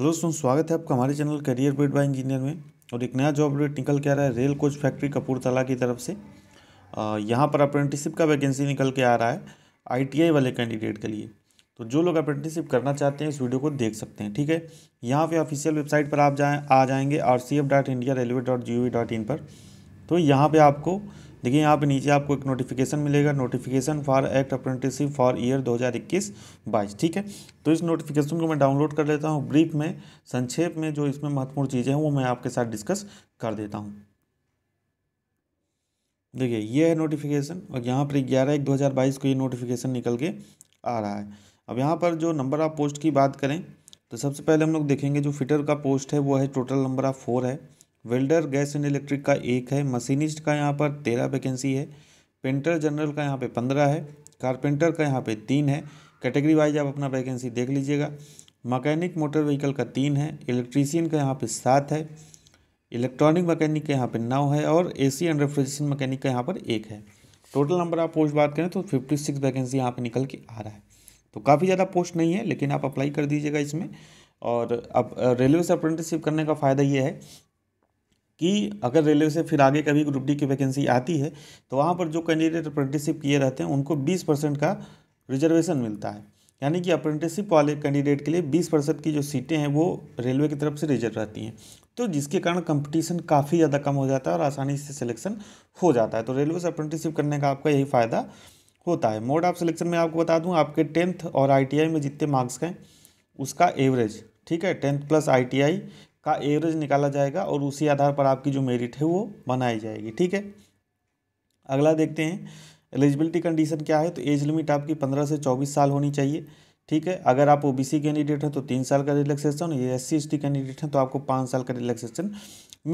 hello दोस्तों स्वागत है आपका हमारे channel career bed by engineer में और एक नया जॉब रेट निकल के आ रहा है रेल कोच फैक्ट्री कपूरथला की तरफ से यहाँ पर अप्रेंटिसिप का वैकेंसी निकल के आ रहा है आईटीआई वाले कैंडिडेट के लिए तो जो लोग अप्रेंटिसिप करना चाहते हैं इस वीडियो को देख सकते हैं ठीक है यहाँ पर ऑफिशियल वेबसाइट पर आप जाएँ आ जाएंगे R C F dot India railway dot G O V dot in पर तो यहाँ पर आपको देखिए यहाँ पे नीचे आपको एक नोटिफिकेशन मिलेगा notification for act apprenticeship for year 2021 बाईस ठीक है तो इस नोटिफिकेशन को मैं डाउनलोड कर लेता हूँ ब्रीफ में संक्षेप में जो इसमें महत्वपूर्ण चीज़ें हैं वो मैं आपके साथ डिस्कस कर देता हूँ देखिए ये है नोटिफिकेशन और यहाँ पर ग्यारह एक दो को ये नोटिफिकेशन निकल के आ रहा है अब यहाँ पर जो नंबर ऑफ पोस्ट की बात करें तो सबसे पहले हम लोग देखेंगे जो फिटर का पोस्ट है वो है टोटल नंबर ऑफ फोर है वेल्डर गैस एंड इलेक्ट्रिक का एक है मशीनिस्ट का यहाँ पर तेरह वैकेंसी है पेंटर जनरल का यहाँ पे पंद्रह है कारपेंटर का यहाँ पे तीन है कैटेगरी वाइज आप अपना वैकेंसी देख लीजिएगा मकैनिक मोटर व्हीकल का तीन है इलेक्ट्रीशियन का यहाँ पे सात है इलेक्ट्रॉनिक मकैनिक का यहाँ पे नौ है और एसी एंड रेफ्रिजरेशन मकैनिक का यहाँ पर एक है टोटल नंबर आप पोस्ट बात करें तो फिफ्टी सिक्स वैकेंसी यहाँ पर निकल के आ रहा है तो काफ़ी ज़्यादा पोस्ट नहीं है लेकिन आप अप्लाई कर दीजिएगा इसमें और अब रेलवे से अप्रेंटिसशिप करने का फ़ायदा ये है कि अगर रेलवे से फिर आगे कभी ग्रुप डी की वैकेंसी आती है तो वहाँ पर जो कैंडिडेट अप्रेंटिसशिप किए रहते हैं उनको बीस परसेंट का रिजर्वेशन मिलता है यानी कि अप्रेंटिसशिप वाले कैंडिडेट के लिए बीस परसेंट की जो सीटें हैं वो रेलवे की तरफ से रिजर्व रहती हैं तो जिसके कारण कंपटीशन काफ़ी ज़्यादा कम हो जाता है और आसानी से सिलेक्शन हो जाता है तो रेलवे से अप्रेंटिसशिप करने का आपका यही फ़ायदा होता है मोड ऑफ सिलेक्शन में आपको बता दूँ आपके टेंथ और आई में जितने मार्क्स हैं उसका एवरेज ठीक है टेंथ प्लस आई का एवरेज निकाला जाएगा और उसी आधार पर आपकी जो मेरिट है वो बनाई जाएगी ठीक है अगला देखते हैं एलिजिबिलिटी कंडीशन क्या है तो एज लिमिट आपकी पंद्रह से चौबीस साल होनी चाहिए ठीक है अगर आप ओबीसी कैंडिडेट हैं तो तीन साल का रिलैक्सेशन या एस सी कैंडिडेट हैं तो आपको पाँच साल का रिलैक्सेशन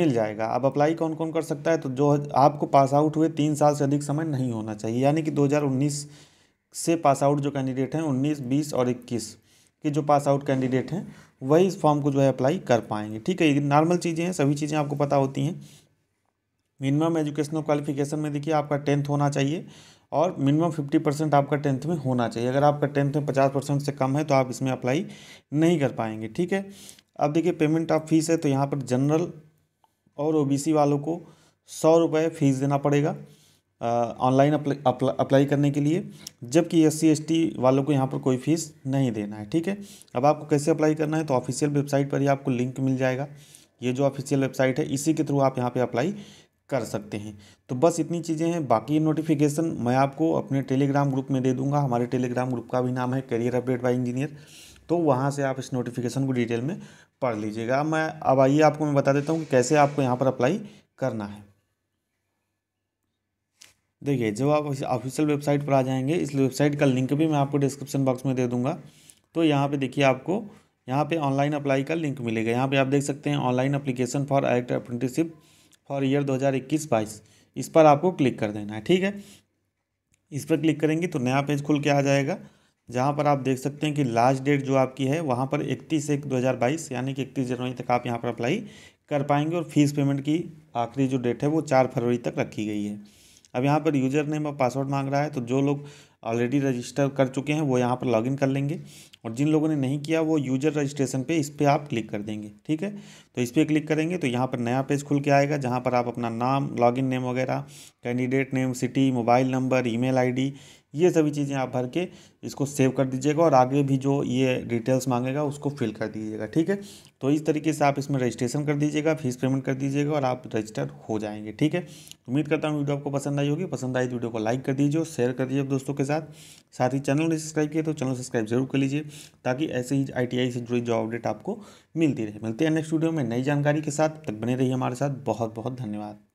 मिल जाएगा अब अप्लाई कौन कौन कर सकता है तो जो आपको पास आउट हुए तीन साल से अधिक समय नहीं होना चाहिए यानी कि 2019 से पास आउट जो कैंडिडेट हैं 19, 20 और इक्कीस के जो पास आउट कैंडिडेट हैं वही इस फॉर्म को जो है अप्लाई कर पाएंगे ठीक है ये नॉर्मल चीज़ें हैं सभी चीज़ें आपको पता होती हैं मिनिमम एजुकेशनल क्वालिफिकेशन में देखिए आपका टेंथ होना चाहिए और मिनिमम फिफ्टी परसेंट आपका टेंथ में होना चाहिए अगर आपका टेंथ में पचास परसेंट से कम है तो आप इसमें अप्लाई नहीं कर पाएंगे ठीक है अब देखिए पेमेंट ऑफ फीस है तो यहाँ पर जनरल और ओबीसी वालों को सौ रुपये फीस देना पड़ेगा ऑनलाइन अप्लाई करने के लिए जबकि एस सी वालों को यहाँ पर कोई फीस नहीं देना है ठीक है अब आपको कैसे अप्लाई करना है तो ऑफिशियल वेबसाइट पर ही आपको लिंक मिल जाएगा ये जो ऑफिशियल वेबसाइट है इसी के थ्रू आप यहाँ पे अप्लाई कर सकते हैं तो बस इतनी चीज़ें हैं बाकी नोटिफिकेशन मैं आपको अपने टेलीग्राम ग्रुप में दे दूंगा हमारे टेलीग्राम ग्रुप का भी नाम है करियर अपडेट बाई इंजीनियर तो वहाँ से आप इस नोटिफिकेशन को डिटेल में पढ़ लीजिएगा मैं अब आइए आपको मैं बता देता हूँ कि कैसे आपको यहाँ पर अप्लाई करना है देखिए जब आप ऑफिशियल वेबसाइट पर आ जाएंगे इस वेबसाइट का लिंक भी मैं आपको डिस्क्रिप्शन बॉक्स में दे दूंगा तो यहाँ पे देखिए आपको यहाँ पे ऑनलाइन अप्लाई का लिंक मिलेगा यहाँ पे आप देख सकते हैं online application for act apprenticeship for year 2021 बाईस इस पर आपको क्लिक कर देना है ठीक है इस पर क्लिक करेंगे तो नया पेज खुल के आ जाएगा जहाँ पर आप देख सकते हैं कि लास्ट डेट जो आपकी है वहाँ पर इकतीस एक दो यानी कि इकतीस जनवरी तक आप यहाँ पर अप्लाई कर पाएंगे और फीस पेमेंट की आखिरी जो डेट है वो चार फरवरी तक रखी गई है अब यहाँ पर यूज़र नेम और पासवर्ड मांग रहा है तो जो लोग ऑलरेडी रजिस्टर कर चुके हैं वो यहाँ पर लॉगिन कर लेंगे और जिन लोगों ने नहीं किया वो यूज़र रजिस्ट्रेशन पे इस पर आप क्लिक कर देंगे ठीक है तो इस पर क्लिक करेंगे तो यहाँ पर नया पेज खुल के आएगा जहाँ पर आप अपना नाम लॉगिन नेम वगैरह candidate name city mobile number email ID ये सभी चीज़ें आप भर के इसको सेव कर दीजिएगा और आगे भी जो ये डिटेल्स मांगेगा उसको फिल कर दीजिएगा ठीक है तो इस तरीके से आप इसमें रजिस्ट्रेशन कर दीजिएगा फीस पेमेंट कर दीजिएगा और आप रजिस्टर हो जाएंगे ठीक है उम्मीद करता हूँ वीडियो आपको पसंद आई होगी पसंद आई तो वीडियो को लाइक कर दीजिए और शेयर कर दीजिए दोस्तों के साथ साथ ही चैनल सब्सक्राइब किया तो चैनल सब्सक्राइब जरूर कर लीजिए ताकि ऐसे ही आई से जुड़ी जॉब अपडेट आपको मिलती रहे मिलते हैं नेक्स्ट वीडियो में नई जानकारी के साथ तक बने रही हमारे साथ बहुत बहुत धन्यवाद